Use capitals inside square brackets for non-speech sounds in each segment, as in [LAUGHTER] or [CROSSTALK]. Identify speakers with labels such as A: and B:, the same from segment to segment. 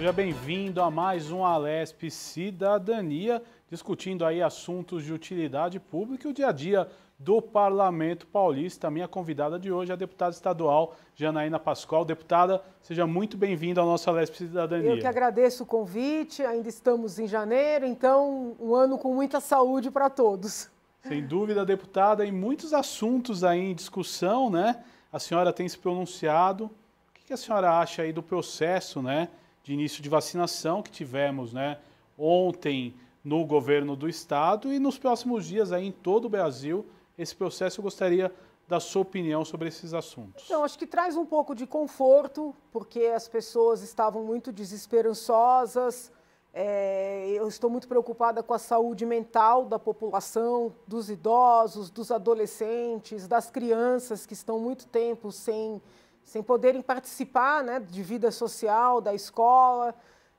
A: Seja bem-vindo a mais um Alesp Cidadania, discutindo aí assuntos de utilidade pública e o dia a dia do Parlamento Paulista. Minha convidada de hoje é a deputada estadual Janaína Pascoal. Deputada, seja muito bem-vinda ao nosso Alesp Cidadania. Eu que
B: agradeço o convite, ainda estamos em janeiro, então um ano com muita saúde para todos.
A: Sem dúvida, deputada, e muitos assuntos aí em discussão, né? A senhora tem se pronunciado. O que a senhora acha aí do processo, né? de início de vacinação que tivemos né, ontem no governo do estado e nos próximos dias aí em todo o Brasil esse processo. Eu gostaria da sua opinião sobre esses assuntos.
B: Então, acho que traz um pouco de conforto, porque as pessoas estavam muito desesperançosas. É, eu estou muito preocupada com a saúde mental da população, dos idosos, dos adolescentes, das crianças que estão muito tempo sem sem poderem participar né, de vida social, da escola.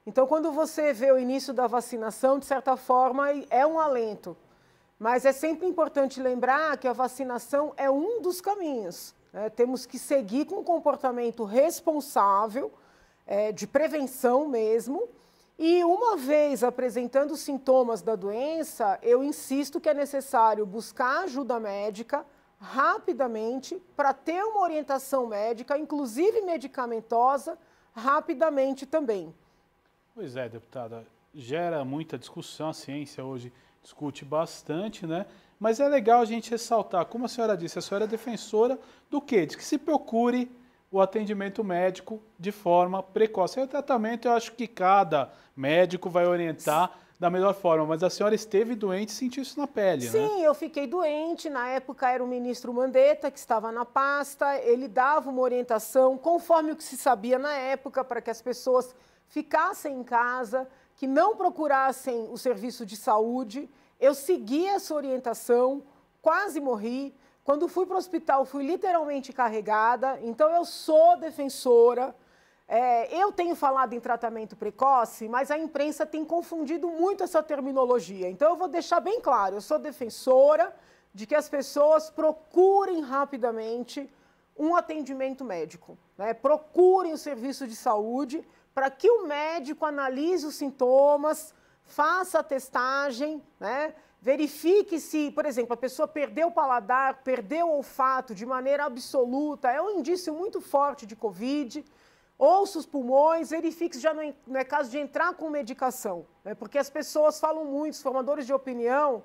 B: Então, quando você vê o início da vacinação, de certa forma, é um alento. Mas é sempre importante lembrar que a vacinação é um dos caminhos. Né? Temos que seguir com um comportamento responsável, é, de prevenção mesmo. E uma vez apresentando sintomas da doença, eu insisto que é necessário buscar ajuda médica rapidamente para ter uma orientação médica, inclusive medicamentosa, rapidamente também.
A: Pois é, deputada, gera muita discussão, a ciência hoje discute bastante, né? Mas é legal a gente ressaltar, como a senhora disse, a senhora é defensora do quê? De que se procure o atendimento médico de forma precoce. E o tratamento, eu acho que cada médico vai orientar da melhor forma, mas a senhora esteve doente e sentiu isso na pele, Sim, né? Sim,
B: eu fiquei doente. Na época era o ministro Mandetta que estava na pasta. Ele dava uma orientação conforme o que se sabia na época para que as pessoas ficassem em casa, que não procurassem o serviço de saúde. Eu segui essa orientação, quase morri. Quando fui para o hospital, fui literalmente carregada. Então, eu sou defensora é, eu tenho falado em tratamento precoce, mas a imprensa tem confundido muito essa terminologia. Então, eu vou deixar bem claro: eu sou defensora de que as pessoas procurem rapidamente um atendimento médico, né? procurem o um serviço de saúde para que o médico analise os sintomas, faça a testagem, né? verifique se, por exemplo, a pessoa perdeu o paladar, perdeu o olfato de maneira absoluta, é um indício muito forte de Covid ouça os pulmões, verifique se já é, não é caso de entrar com medicação. Né? Porque as pessoas falam muito, os formadores de opinião,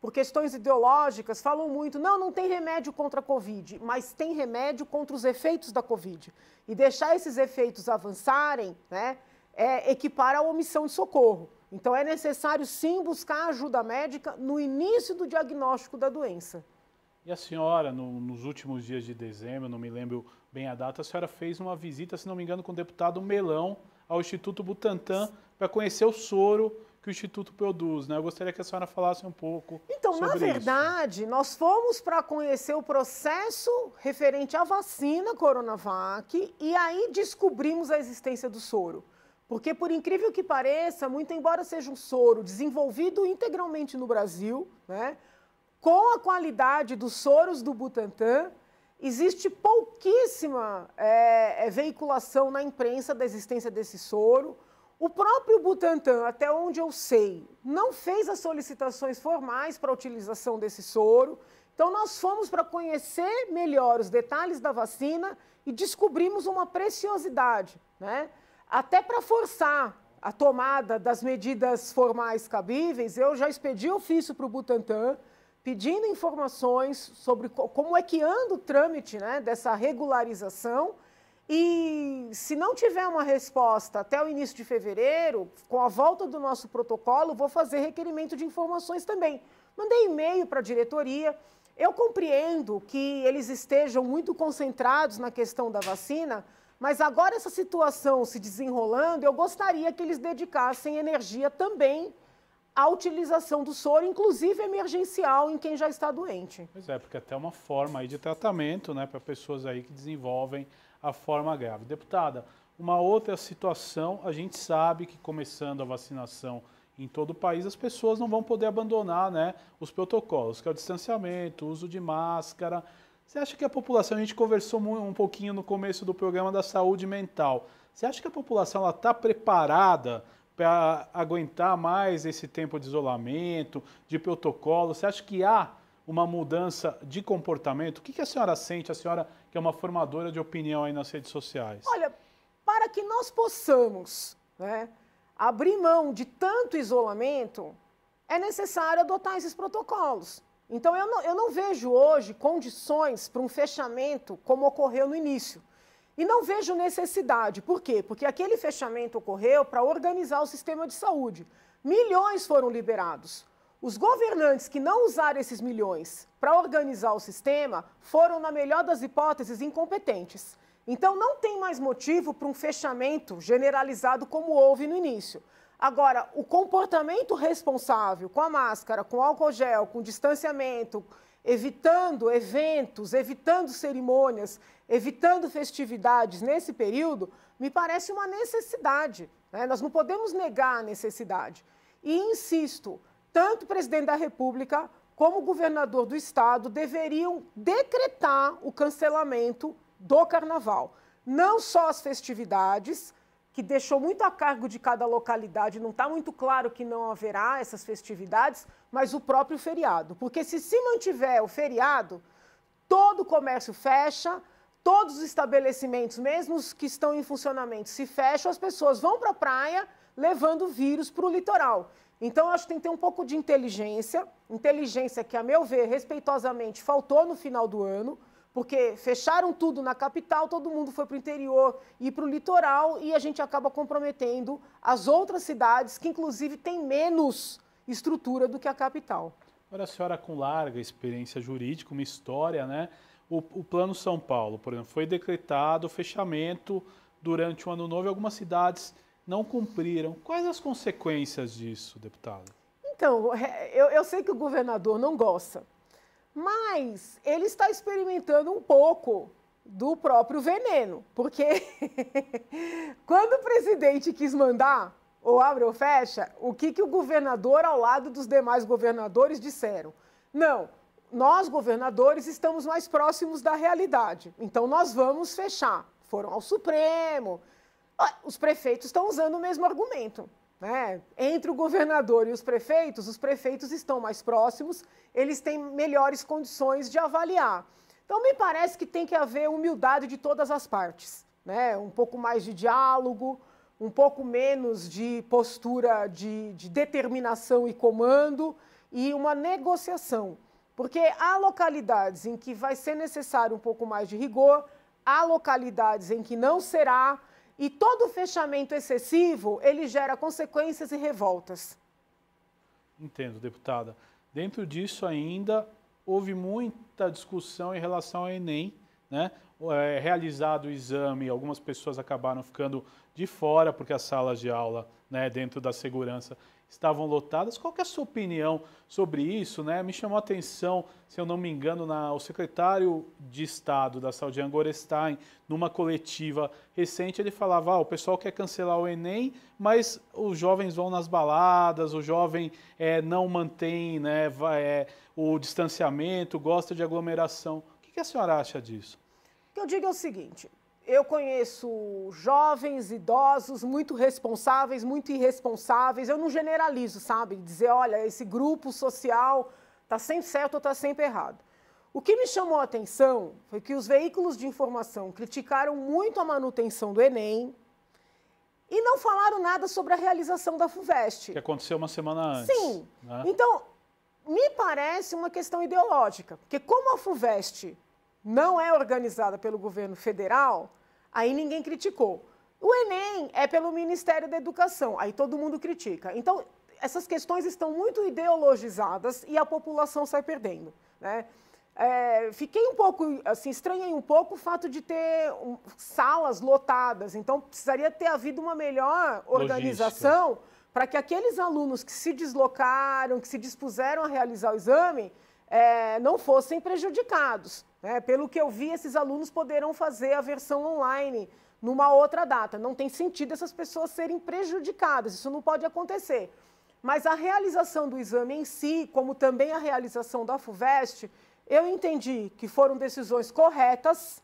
B: por questões ideológicas, falam muito, não, não tem remédio contra a Covid, mas tem remédio contra os efeitos da Covid. E deixar esses efeitos avançarem né, é equipar a omissão de socorro. Então, é necessário, sim, buscar ajuda médica no início do diagnóstico da doença.
A: E a senhora, no, nos últimos dias de dezembro, não me lembro bem a data, a senhora fez uma visita, se não me engano, com o deputado Melão ao Instituto Butantan para conhecer o soro que o Instituto produz, né? Eu gostaria que a senhora falasse um pouco. Então, sobre na
B: verdade, isso. nós fomos para conhecer o processo referente à vacina Coronavac e aí descobrimos a existência do soro. Porque, por incrível que pareça, muito embora seja um soro desenvolvido integralmente no Brasil, né? Com a qualidade dos soros do Butantan, existe pouquíssima é, é, veiculação na imprensa da existência desse soro. O próprio Butantan, até onde eu sei, não fez as solicitações formais para a utilização desse soro. Então, nós fomos para conhecer melhor os detalhes da vacina e descobrimos uma preciosidade, né? Até para forçar a tomada das medidas formais cabíveis, eu já expedi ofício para o Butantan pedindo informações sobre como é que anda o trâmite né, dessa regularização. E se não tiver uma resposta até o início de fevereiro, com a volta do nosso protocolo, vou fazer requerimento de informações também. Mandei e-mail para a diretoria. Eu compreendo que eles estejam muito concentrados na questão da vacina, mas agora essa situação se desenrolando, eu gostaria que eles dedicassem energia também a utilização do soro, inclusive emergencial, em quem já está doente. Pois
A: é, porque é até uma forma aí de tratamento, né, para pessoas aí que desenvolvem a forma grave. Deputada, uma outra situação, a gente sabe que começando a vacinação em todo o país, as pessoas não vão poder abandonar né, os protocolos, que é o distanciamento, o uso de máscara. Você acha que a população, a gente conversou um pouquinho no começo do programa da saúde mental, você acha que a população está preparada para aguentar mais esse tempo de isolamento, de protocolo? Você acha que há uma mudança de comportamento? O que, que a senhora sente, a senhora que é uma formadora de opinião aí nas redes sociais?
B: Olha, para que nós possamos né, abrir mão de tanto isolamento, é necessário adotar esses protocolos. Então, eu não, eu não vejo hoje condições para um fechamento como ocorreu no início. E não vejo necessidade. Por quê? Porque aquele fechamento ocorreu para organizar o sistema de saúde. Milhões foram liberados. Os governantes que não usaram esses milhões para organizar o sistema foram, na melhor das hipóteses, incompetentes. Então, não tem mais motivo para um fechamento generalizado como houve no início. Agora, o comportamento responsável com a máscara, com álcool gel, com distanciamento, evitando eventos, evitando cerimônias, evitando festividades nesse período, me parece uma necessidade. Né? Nós não podemos negar a necessidade. E insisto, tanto o presidente da República como o governador do estado deveriam decretar o cancelamento do carnaval. Não só as festividades, que deixou muito a cargo de cada localidade, não está muito claro que não haverá essas festividades, mas o próprio feriado. Porque se se mantiver o feriado, todo o comércio fecha, todos os estabelecimentos, mesmo os que estão em funcionamento, se fecham, as pessoas vão para a praia levando vírus para o litoral. Então, acho que tem que ter um pouco de inteligência, inteligência que, a meu ver, respeitosamente faltou no final do ano porque fecharam tudo na capital, todo mundo foi para o interior e para o litoral e a gente acaba comprometendo as outras cidades que, inclusive, têm menos estrutura do que a capital.
A: Agora, a senhora com larga experiência jurídica, uma história, né? O, o Plano São Paulo, por exemplo, foi decretado o fechamento durante o Ano Novo e algumas cidades não cumpriram. Quais as consequências disso, deputado?
B: Então, é, eu, eu sei que o governador não gosta, mas ele está experimentando um pouco do próprio veneno, porque [LAUGHS] quando o presidente quis mandar ou abre ou fecha, o que, que o governador ao lado dos demais governadores disseram? Não, nós governadores estamos mais próximos da realidade, então nós vamos fechar. Foram ao Supremo. Ah, os prefeitos estão usando o mesmo argumento. Né? Entre o governador e os prefeitos, os prefeitos estão mais próximos, eles têm melhores condições de avaliar. Então, me parece que tem que haver humildade de todas as partes, né? um pouco mais de diálogo, um pouco menos de postura de, de determinação e comando e uma negociação. Porque há localidades em que vai ser necessário um pouco mais de rigor, há localidades em que não será. E todo fechamento excessivo, ele gera consequências e revoltas.
A: Entendo, deputada. Dentro disso ainda, houve muita discussão em relação ao Enem, né? É, realizado o exame, algumas pessoas acabaram ficando de fora porque as salas de aula, né, dentro da segurança, estavam lotadas. Qual é a sua opinião sobre isso? Né? Me chamou a atenção, se eu não me engano, na, o secretário de Estado da Saúde, Angorestein, numa coletiva recente, ele falava, ah, o pessoal quer cancelar o Enem, mas os jovens vão nas baladas, o jovem é, não mantém né, vai, é, o distanciamento, gosta de aglomeração. O que, que a senhora acha disso?
B: O que eu digo é o seguinte, eu conheço jovens, idosos, muito responsáveis, muito irresponsáveis. Eu não generalizo, sabe? Dizer, olha, esse grupo social está sempre certo ou está sempre errado. O que me chamou a atenção foi que os veículos de informação criticaram muito a manutenção do Enem e não falaram nada sobre a realização da FUVEST. Que
A: aconteceu uma semana antes. Sim. Né?
B: Então, me parece uma questão ideológica, porque como a FUVEST não é organizada pelo governo federal, Aí ninguém criticou. O Enem é pelo Ministério da Educação, aí todo mundo critica. Então, essas questões estão muito ideologizadas e a população sai perdendo. Né? É, fiquei um pouco, assim, estranhei um pouco o fato de ter um, salas lotadas, então precisaria ter havido uma melhor organização para que aqueles alunos que se deslocaram, que se dispuseram a realizar o exame, é, não fossem prejudicados. Né? pelo que eu vi, esses alunos poderão fazer a versão online numa outra data. Não tem sentido essas pessoas serem prejudicadas, isso não pode acontecer. Mas a realização do exame em si, como também a realização da FUVEST, eu entendi que foram decisões corretas,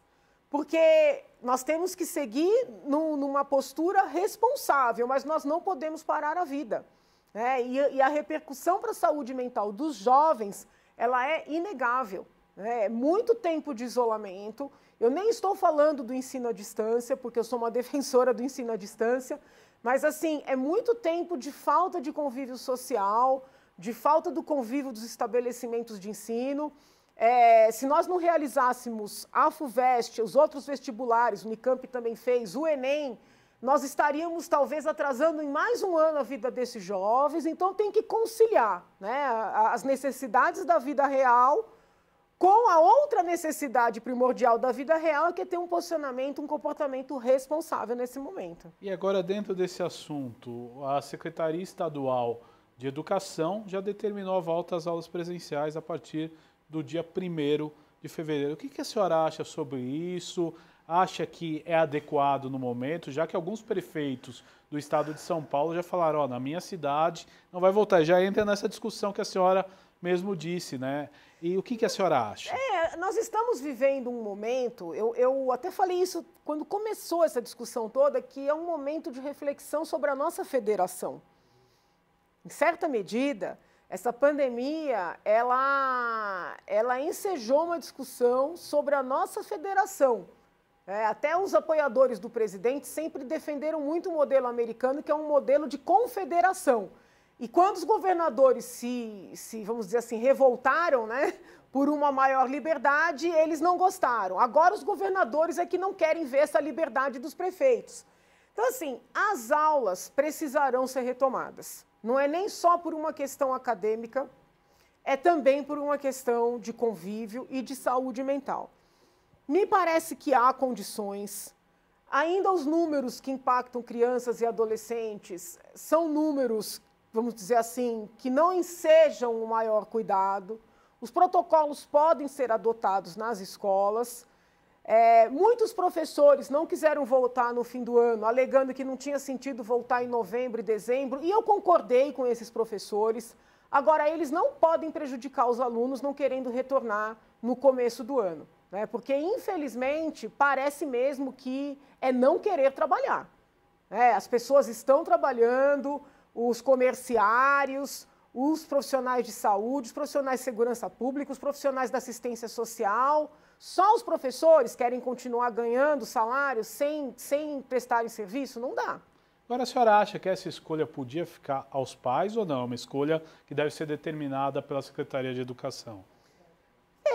B: porque nós temos que seguir no, numa postura responsável, mas nós não podemos parar a vida. Né? E, e a repercussão para a saúde mental dos jovens, ela é inegável. Né, é, muito tempo de isolamento. Eu nem estou falando do ensino à distância, porque eu sou uma [LAUGHS] defensora do ensino à distância, mas assim, é muito tempo de falta de convívio social, de falta do convívio dos estabelecimentos de ensino. É, se nós não realizássemos a FUVEST, os outros vestibulares, o Unicamp também fez, o Enem, nós estaríamos talvez atrasando em mais um ano a vida desses jovens. Então, tem que conciliar né, as necessidades da vida real com a outra necessidade primordial da vida real, é que é ter um posicionamento, um comportamento responsável nesse momento.
A: E agora, dentro desse assunto, a Secretaria Estadual de Educação já determinou a volta às aulas presenciais a partir do dia 1 de fevereiro. O que, a senhora acha sobre isso? Acha que é adequado no momento, já que alguns prefeitos do estado de São Paulo já falaram: ó, oh, na minha cidade não vai voltar. Já entra nessa discussão que a senhora mesmo disse, né? E o que, que, a senhora acha?
B: É, nós estamos vivendo um momento, eu, eu até falei isso quando começou essa discussão toda, que é um momento de reflexão sobre a nossa federação. Em certa medida, essa pandemia, ela, ela ensejou uma discussão sobre a nossa federação. É, até os apoiadores do presidente sempre defenderam muito o modelo americano, que é um modelo de confederação. E quando os governadores se, se, vamos dizer assim, revoltaram, né, [LAUGHS] por uma maior liberdade, eles não gostaram. Agora os governadores é que não querem ver essa liberdade dos prefeitos. Então, assim, as aulas precisarão ser retomadas. Não é nem só por uma questão acadêmica, é também por uma questão de convívio e de saúde mental. Me parece que há condições, ainda os números que impactam crianças e adolescentes são números vamos dizer assim, que não ensejam o um maior cuidado. Os protocolos podem ser adotados nas escolas. É, muitos professores não quiseram voltar no fim do ano, alegando que não tinha sentido voltar em novembro e dezembro, e eu concordei com esses professores. Agora, eles não podem prejudicar os alunos não querendo retornar no começo do ano, né? porque, infelizmente, parece mesmo que é não querer trabalhar. Né? As pessoas estão trabalhando, os comerciários, os profissionais de saúde, os profissionais de segurança pública, os profissionais da assistência social. Só os professores querem continuar ganhando salário sem, sem prestarem serviço? Não dá.
A: Agora, a senhora acha que essa escolha podia ficar aos pais ou não? É uma escolha que deve ser determinada pela Secretaria de Educação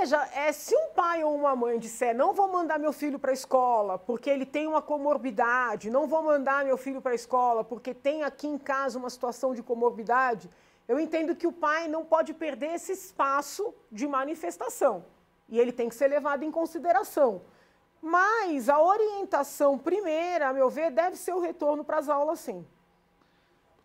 B: seja, é, se um pai ou uma mãe disser não vou mandar meu filho para a escola porque ele tem uma comorbidade, não vou mandar meu filho para a escola porque tem aqui em casa uma situação de comorbidade, eu entendo que o pai não pode perder esse espaço de manifestação e ele tem que ser levado em consideração. Mas a orientação primeira, a meu ver, deve ser o retorno para as aulas, sim.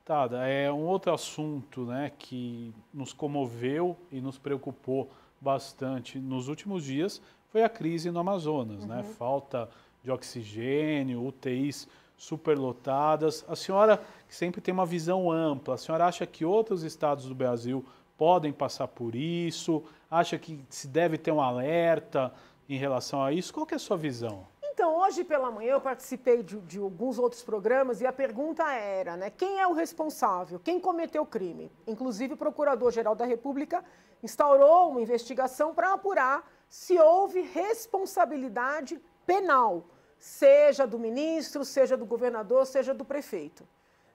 A: Tada, é um outro assunto né, que nos comoveu e nos preocupou bastante nos últimos dias foi a crise no Amazonas, né? uhum. né? Falta de oxigênio, UTIs superlotadas. A senhora que sempre tem uma visão ampla, a senhora acha que outros estados do Brasil podem passar por isso? Acha que se deve ter um alerta em relação a isso? Qual é a sua visão?
B: Então, hoje pela manhã eu participei de, de, alguns outros programas e a pergunta era, né, quem é o responsável? Quem cometeu o crime? Inclusive o Procurador-Geral da República instaurou uma investigação para apurar se houve responsabilidade penal, seja do ministro, seja do governador, seja do prefeito.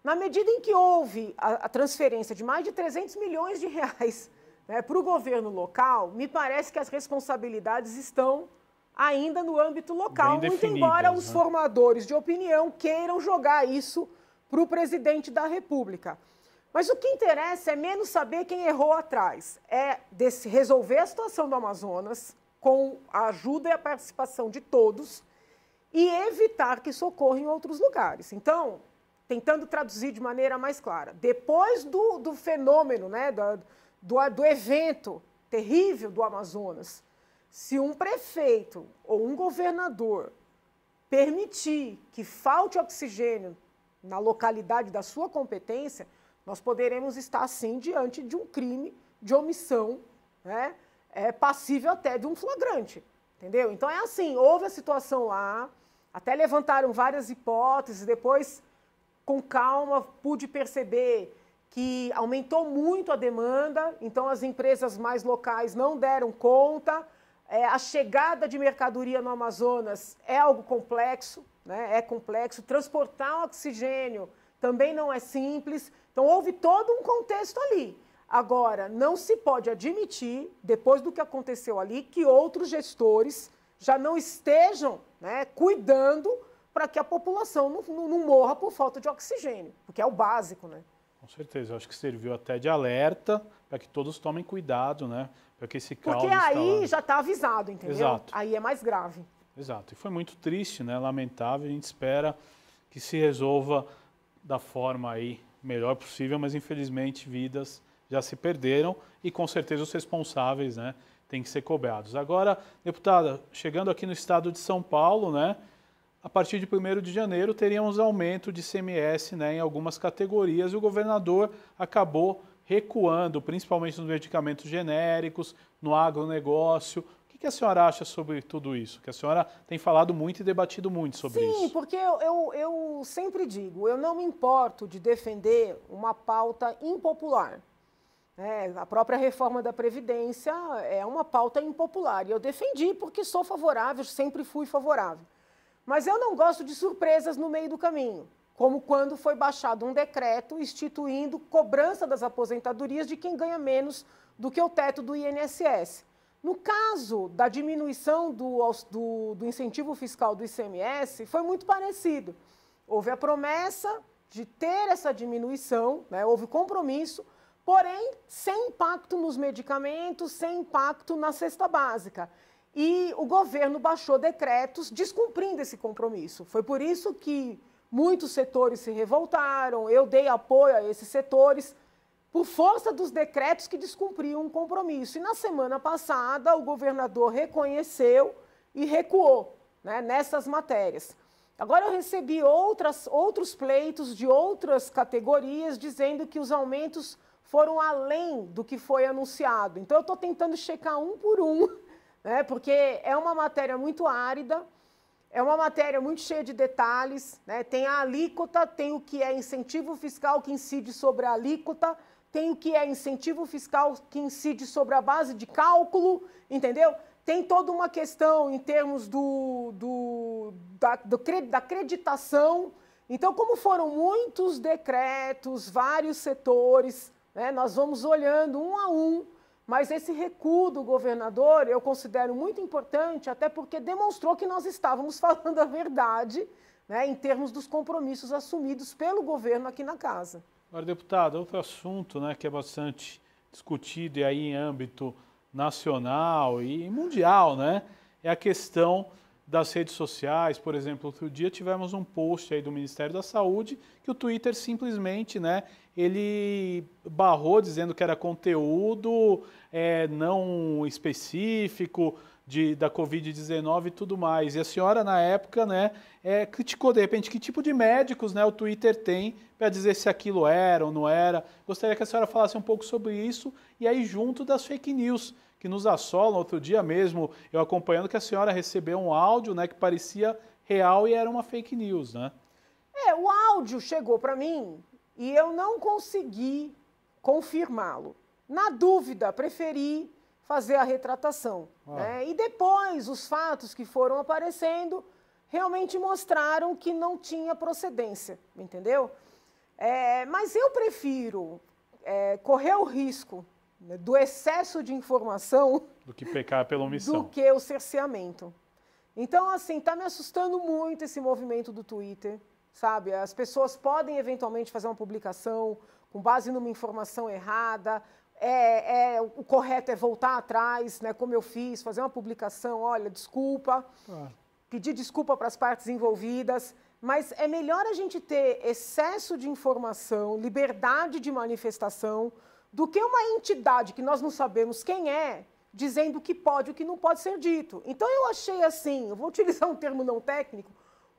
B: Na medida em que houve a, transferência de mais de 300 milhões de reais né, para o governo local, me parece que as responsabilidades estão ainda no âmbito local, muito embora né? os né? formadores de opinião queiram jogar isso para o presidente da República. Mas o que interessa é menos saber quem errou atrás, é desse, resolver a situação do Amazonas com a ajuda e a participação de todos e evitar que isso ocorra em outros lugares. Então, tentando traduzir de maneira mais clara, depois do, do fenômeno, né, do, do, do evento terrível do Amazonas, se um prefeito ou um governador permitir que falte oxigênio na localidade da sua competência, nós poderemos estar, sim, diante de um crime de omissão, né? É passível até de um flagrante, entendeu? Então é assim, houve a situação lá, até levantaram várias hipóteses, depois, com calma, pude perceber que aumentou muito a demanda, então as empresas mais locais não deram conta, é, a chegada de mercadoria no Amazonas é algo complexo, né? é complexo, transportar oxigênio também não é simples, então houve todo um contexto ali. Agora, não se pode admitir, depois do que aconteceu ali, que outros gestores já não estejam né, cuidando para que a população não, não, não, morra por falta de oxigênio, porque é o básico, né?
A: Com certeza, eu acho que serviu até de alerta para que todos tomem cuidado, né? Para que esse caos Porque aí
B: já está avisado, entendeu? Exato. Aí é mais grave.
A: Exato. E foi muito triste, né? Lamentável. A gente espera que se resolva da forma aí melhor possível, mas infelizmente vidas já se perderam e com certeza os responsáveis né, têm que ser cobrados. Agora, deputada, chegando aqui no estado de São Paulo, né, a partir de 1 de janeiro teríamos aumento de CMS né, em algumas categorias e o governador acabou recuando, principalmente nos medicamentos genéricos, no agronegócio, que a senhora acha sobre tudo isso? Que a senhora tem falado muito e debatido muito sobre Sim, isso. Sim,
B: porque eu, eu, eu sempre digo, eu não me importo de defender uma pauta impopular. É, a própria reforma da Previdência é uma pauta impopular. E eu defendi porque sou favorável, sempre fui favorável. Mas eu não gosto de surpresas no meio do caminho, como quando foi baixado um decreto instituindo cobrança das aposentadorias de quem ganha menos do que o teto do INSS. No caso da diminuição do, do, do, incentivo fiscal do ICMS, foi muito parecido. Houve a promessa de ter essa diminuição, né? houve compromisso, porém sem impacto nos medicamentos, sem impacto na cesta básica. E o governo baixou decretos descumprindo esse compromisso. Foi por isso que muitos setores se revoltaram, eu dei apoio a esses setores por força dos decretos que descumpriam um compromisso. E na semana passada, o governador reconheceu e recuou né, nessas matérias. Agora eu recebi outras, outros pleitos de outras categorias dizendo que os aumentos foram além do que foi anunciado. Então eu estou tentando checar um por um, [LAUGHS] né, porque é uma matéria muito árida, é uma matéria muito cheia de detalhes, né, tem a alíquota, tem o que é incentivo fiscal que incide sobre a alíquota, tem o que é incentivo fiscal que incide sobre a base de cálculo, entendeu? Tem toda uma questão em termos do, do, da, do, da acreditação. Então, como foram muitos decretos, vários setores, né, nós vamos olhando um a um, mas esse recuo do governador eu considero muito importante, até porque demonstrou que nós estávamos [LAUGHS] falando a verdade né, em termos dos compromissos assumidos pelo governo aqui na casa.
A: Agora, deputado, outro assunto né, que é bastante discutido e aí em âmbito nacional e mundial, né? É a questão das redes sociais. Por exemplo, outro dia tivemos um post aí do Ministério da Saúde que o Twitter simplesmente, né, ele barrou dizendo que era conteúdo é, não específico, de, da Covid-19 e tudo mais. E a senhora, na época, né, é, criticou, de repente, que tipo de médicos né, o Twitter tem para dizer se aquilo era ou não era. Gostaria que a senhora falasse um pouco sobre isso e aí junto das fake news que nos assolam. Outro dia mesmo, eu acompanhando que a senhora recebeu um áudio né, que parecia real e era uma fake news, né?
B: É, o áudio chegou para mim e eu não consegui confirmá-lo. Na dúvida, preferi fazer a retratação. Ah. Né? E depois, os fatos que foram aparecendo realmente mostraram que não tinha procedência, entendeu? É, mas eu prefiro é, correr o risco né, do excesso de informação [LAUGHS]
A: do que pecar pela omissão, do
B: que o cerceamento. Então, assim, está me assustando muito esse movimento do Twitter, sabe? As pessoas podem eventualmente fazer uma publicação com base numa informação errada, é, é, o correto é voltar atrás, né, como eu fiz, fazer uma publicação, olha, desculpa, ah. pedir desculpa para as partes envolvidas, mas é melhor a gente ter excesso de informação, liberdade de manifestação, do que uma entidade que nós não sabemos quem é, dizendo o que pode e o que não pode ser dito. Então eu achei assim, eu vou utilizar um termo não técnico,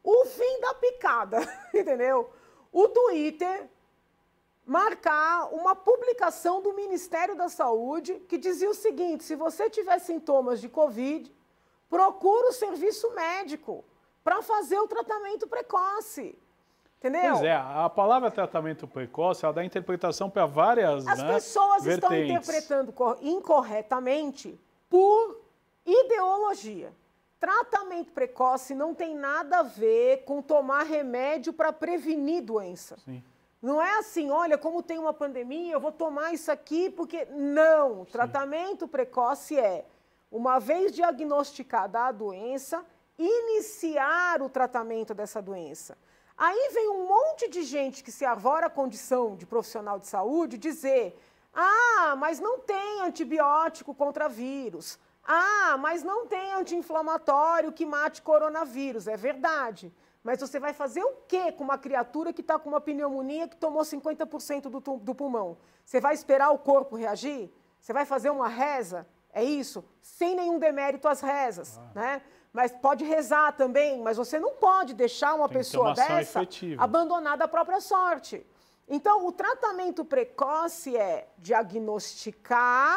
B: o fim da picada, [LAUGHS] entendeu? O Twitter marcar uma publicação do Ministério da Saúde que dizia o seguinte: se você tiver sintomas de Covid, procura o serviço médico para fazer o tratamento precoce. Entendeu? Pois é, a
A: palavra tratamento precoce, ela dá interpretação para várias As né, pessoas vertentes.
B: estão interpretando incorretamente por ideologia. Tratamento precoce não tem nada a ver com tomar remédio para prevenir doença. Sim. Não é assim, olha, como tem uma pandemia, eu vou tomar isso aqui porque. Não! Sim. Tratamento precoce é, uma vez diagnosticada a doença, iniciar o tratamento dessa doença. Aí vem um monte de gente que se avora a condição de profissional de saúde dizer: ah, mas não tem antibiótico contra vírus. Ah, mas não tem anti-inflamatório que mate coronavírus. É verdade. Mas você vai fazer o quê com uma criatura que está com uma pneumonia que tomou 50% do, do pulmão? Você vai esperar o corpo reagir? Você vai fazer uma reza? É isso? Sem nenhum demérito às rezas, ah. né? Mas pode rezar também, mas você não pode deixar uma Tem pessoa uma dessa efetiva. abandonada à própria sorte. Então, o tratamento precoce é diagnosticar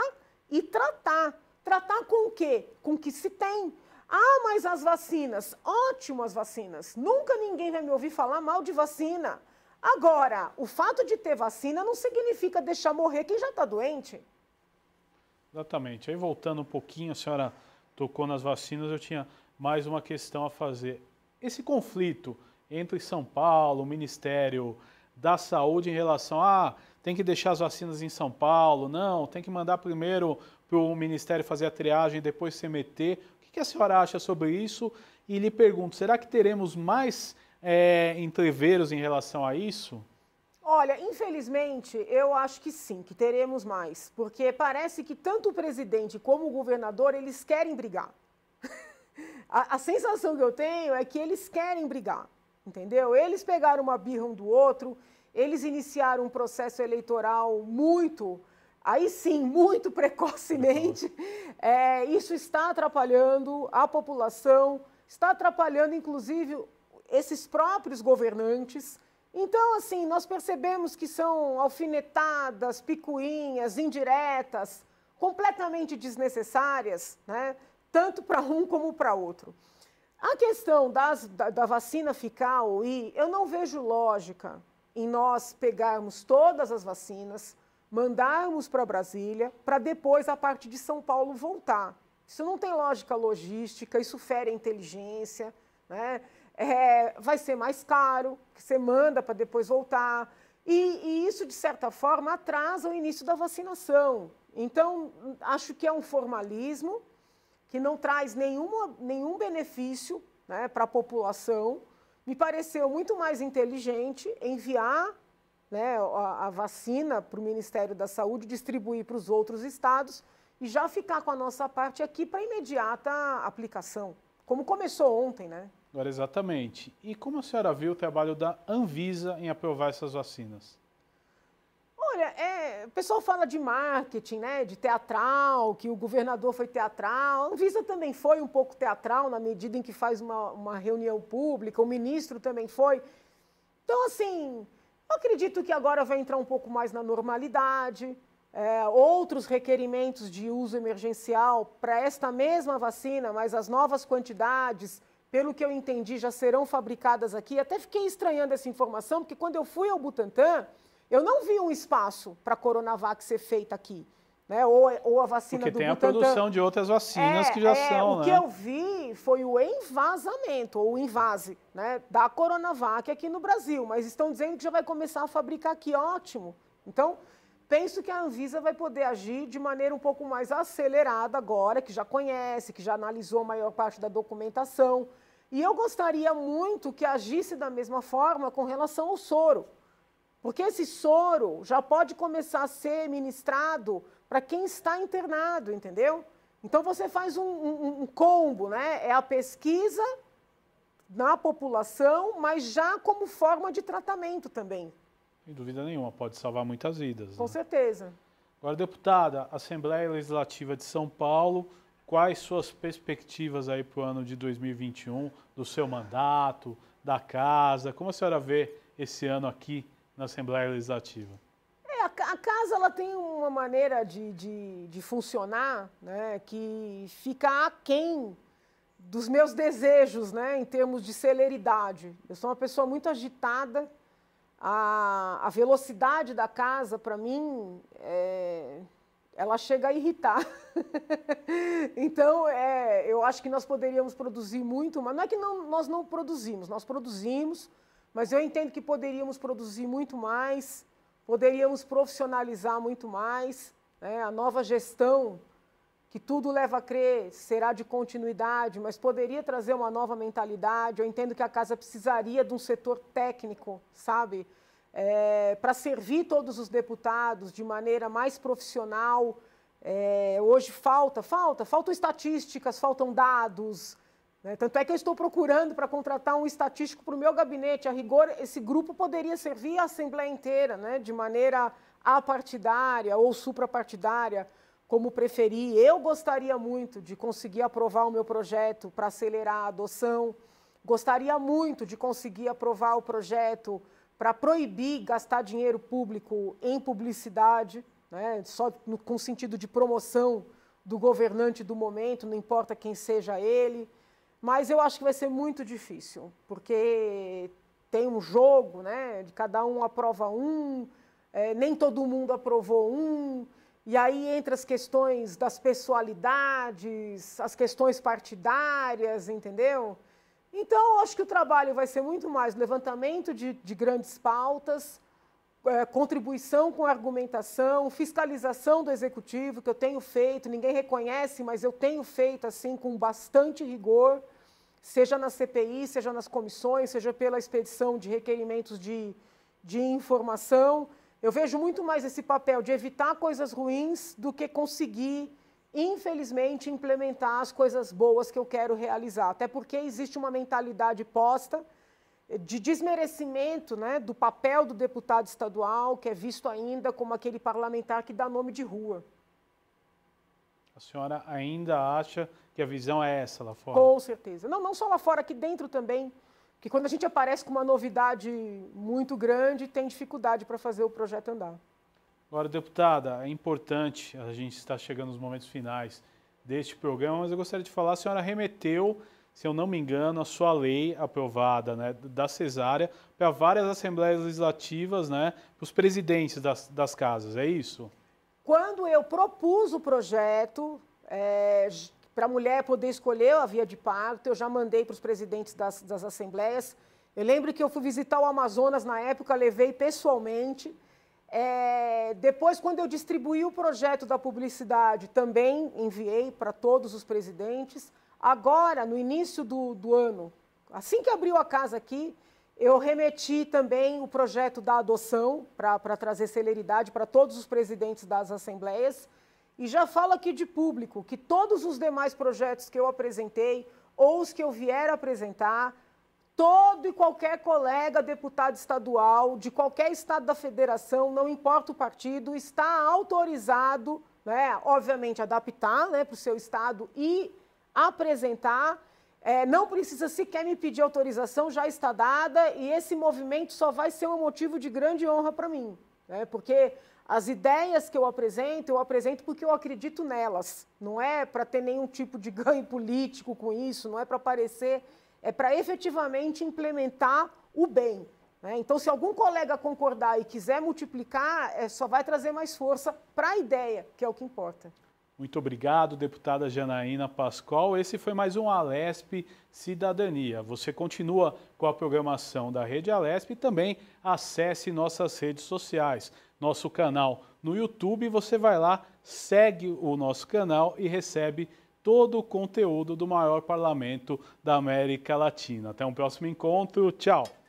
B: e tratar. Tratar com o quê? Com o que se tem. Ah, mas as vacinas, ótimo as vacinas. Nunca ninguém vai me ouvir falar mal de vacina. Agora, o fato de ter vacina não significa deixar morrer quem já está doente.
A: Exatamente. Aí voltando um pouquinho, a senhora tocou nas vacinas, eu tinha mais uma questão a fazer. Esse conflito entre São Paulo, o Ministério da Saúde em relação a ah, tem que deixar as vacinas em São Paulo, não, tem que mandar primeiro para o Ministério fazer a triagem, e depois CMT que a senhora acha sobre isso? E lhe pergunto, será que teremos mais é, entreveros em relação a isso?
B: Olha, infelizmente, eu acho que sim, que teremos mais, porque parece que tanto o presidente como o governador, eles querem brigar. [LAUGHS] a, a sensação que eu tenho é que eles querem brigar, entendeu? Eles pegaram uma birra um do outro, eles iniciaram um processo eleitoral muito aí sim, muito precocemente, é, isso está atrapalhando a população, está atrapalhando, inclusive, esses próprios governantes. Então, assim, nós percebemos que são alfinetadas, picuinhas, indiretas, completamente desnecessárias, né? tanto para um como para outro. A questão das, da, da, vacina ficar ou ir, eu não vejo lógica em nós pegarmos todas as vacinas, mandarmos para Brasília, para depois a parte de São Paulo voltar. Isso não tem lógica logística, isso fere a inteligência, né? É, vai ser mais caro, que você manda para depois voltar. E, e isso, de certa forma, atrasa o início da vacinação. Então, acho que é um formalismo que não traz nenhuma, nenhum benefício né, para a população. Me pareceu muito mais inteligente enviar né, a, a vacina para o Ministério da Saúde, distribuir para os outros estados e já ficar com a nossa parte aqui para imediata aplicação, como começou ontem, né?
A: Agora, exatamente. E como a senhora viu o trabalho da Anvisa em aprovar essas vacinas?
B: Olha, é, o pessoal fala de marketing, né, de teatral, que o governador foi teatral. A Anvisa também foi um pouco teatral na medida em que faz uma, uma reunião pública, o ministro também foi. Então, assim, eu acredito que agora vai entrar um pouco mais na normalidade. É, outros requerimentos de uso emergencial para esta mesma vacina, mas as novas quantidades, pelo que eu entendi, já serão fabricadas aqui. Até fiquei estranhando essa informação, porque quando eu fui ao Butantan, eu não vi um espaço para a Coronavac ser feita aqui. Né? Ou, é, ou a vacina Porque do tem Butantan. a produção de outras vacinas é, que já é, são. O né? que eu vi foi o envasamento, ou invase, né? da Coronavac aqui no Brasil. Mas estão dizendo que já vai começar a fabricar aqui, ótimo. Então, penso que a Anvisa vai poder agir de maneira um pouco mais acelerada agora, que já conhece, que já analisou a maior parte da documentação. E eu gostaria muito que agisse da mesma forma com relação ao soro. Porque esse soro já pode começar a ser ministrado para quem está internado, entendeu? Então você faz um, um, um, combo, né? É a pesquisa na população, mas já como forma de tratamento também.
A: Sem dúvida nenhuma, pode salvar muitas vidas. Com
B: né? certeza.
A: Agora, deputada, Assembleia Legislativa de São Paulo, quais suas perspectivas aí para o ano de 2021, do seu mandato, da casa? Como a senhora vê esse ano aqui na Assembleia Legislativa?
B: a, a, casa ela tem uma maneira de, de, de funcionar né, que fica aquém dos meus desejos né, em termos de celeridade. Eu sou uma pessoa muito agitada, a, a velocidade da casa, para mim, é, ela chega a irritar. [LAUGHS] então, é, eu acho que nós poderíamos produzir muito, mas não é que não, nós não produzimos, nós produzimos, mas eu entendo que poderíamos produzir muito mais poderíamos profissionalizar muito mais, né? a nova gestão, que tudo leva a crer, será de continuidade, mas poderia trazer uma nova mentalidade. Eu entendo que a casa precisaria de um setor técnico, sabe? É, para servir todos os deputados de maneira mais profissional. É, hoje falta, falta, faltam estatísticas, faltam dados, né? Tanto é que eu estou procurando para contratar um estatístico para o meu gabinete. A rigor, esse grupo poderia servir a Assembleia inteira, né? de maneira apartidária ou suprapartidária, como preferir. Eu gostaria muito de conseguir aprovar o meu projeto para acelerar a adoção, gostaria muito de conseguir aprovar o projeto para proibir gastar dinheiro público em publicidade, né? só no, com sentido de promoção do governante do momento, não importa quem seja ele. Mas eu acho que vai ser muito difícil, porque tem um jogo, né? De cada um aprova um, é, nem todo mundo aprovou um. E aí entra as questões das pessoalidades, as questões partidárias, entendeu? Então, acho que o trabalho vai ser muito mais levantamento de, de grandes pautas, é, contribuição com argumentação, fiscalização do executivo, que eu tenho feito, ninguém reconhece, mas eu tenho feito assim com bastante rigor seja na CPI, seja nas comissões, seja pela expedição de requerimentos de, de informação. Eu vejo muito mais esse papel de evitar coisas ruins do que conseguir, infelizmente, implementar as coisas boas que eu quero realizar. Até porque existe uma mentalidade posta de desmerecimento né, do papel do deputado estadual, que é visto ainda como aquele parlamentar que dá nome de rua.
A: A senhora ainda acha que a visão é essa lá fora.
B: Com certeza. Não, não só lá fora, aqui dentro também. Que quando a gente aparece com uma novidade muito grande, tem dificuldade para fazer o projeto andar.
A: Agora, deputada, é importante, a gente está chegando nos momentos finais deste programa, mas eu gostaria de falar, a senhora remeteu, se eu não me engano, a sua lei aprovada né, da cesárea para várias assembleias legislativas, né, para os presidentes das, das casas, é isso?
B: Quando eu propus o projeto, é, para a mulher poder escolher a via de parto, eu já mandei para os presidentes das, das assembleias. Eu lembro que eu fui visitar o Amazonas na época, levei pessoalmente. É, depois, quando eu distribuí o projeto da publicidade, também enviei para todos os presidentes. Agora, no início do, do ano, assim que abriu a casa aqui, eu remeti também o projeto da adoção para trazer celeridade para todos os presidentes das assembleias. E já falo aqui de público que todos os demais projetos que eu apresentei ou os que eu vier apresentar, todo e qualquer colega deputado estadual de qualquer estado da federação, não importa o partido, está autorizado, né, obviamente, adaptar né, para o seu estado e apresentar. É, não precisa sequer me pedir autorização, já está dada, e esse movimento só vai ser um motivo de grande honra para mim, né, porque as ideias que eu apresento, eu apresento porque eu acredito nelas. Não é para ter nenhum tipo de [LAUGHS] ganho político com isso, não é para parecer, é para efetivamente implementar o bem. Né? Então, se algum colega concordar e quiser multiplicar, é, só vai trazer mais força para a ideia, que é o que importa.
A: Muito obrigado, deputada Janaína Pascoal. Esse foi mais um Alesp Cidadania. Você continua com a programação da Rede Alesp e também acesse nossas redes sociais nosso canal no YouTube. Você vai lá, segue o nosso canal e recebe todo o conteúdo do maior parlamento da América Latina. Até um próximo encontro. Tchau!